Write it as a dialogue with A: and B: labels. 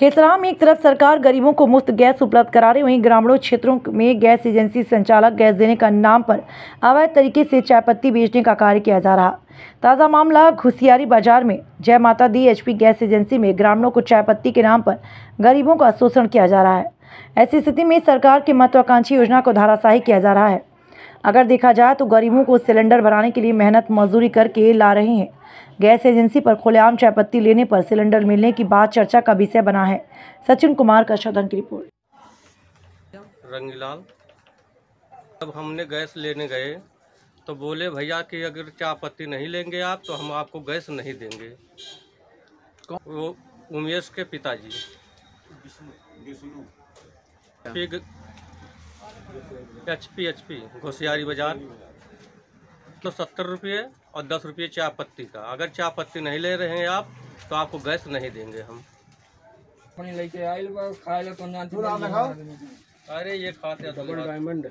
A: खेसरा में एक तरफ सरकार गरीबों को मुफ्त गैस उपलब्ध करा रही वहीं ग्रामीणों क्षेत्रों में गैस एजेंसी संचालक गैस देने का नाम पर अवैध तरीके से चायपत्ती बेचने का कार्य किया जा रहा ताज़ा मामला घुसियारी बाजार में जय माता दी एचपी गैस एजेंसी में ग्रामीणों को चायपत्ती के नाम पर गरीबों का शोषण किया जा रहा है ऐसी स्थिति में सरकार की महत्वाकांक्षी योजना को धाराशाही किया जा रहा है अगर देखा जाए तो गरीबों को सिलेंडर भराने के लिए मेहनत मजदूरी करके ला रहे हैं गैस एजेंसी पर खुलेआम चायपत्ती लेने पर सिलेंडर मिलने की बात चर्चा का विषय बना है सचिन कुमार का शोधन की रिपोर्ट
B: रंगीलाल जब हमने गैस लेने गए तो बोले भैया कि अगर चाय पत्ती नहीं लेंगे आप तो हम आपको गैस नहीं देंगे वो उमेश के पिताजी H P H P Ghosiyari बाजार तो सत्तर रुपये और दस रुपये चाय पत्ती का अगर चाय पत्ती नहीं ले रहे हैं आप तो आपको गैस नहीं देंगे हम
C: लेके आए खाए तो अरे ये खाते तो डायमंड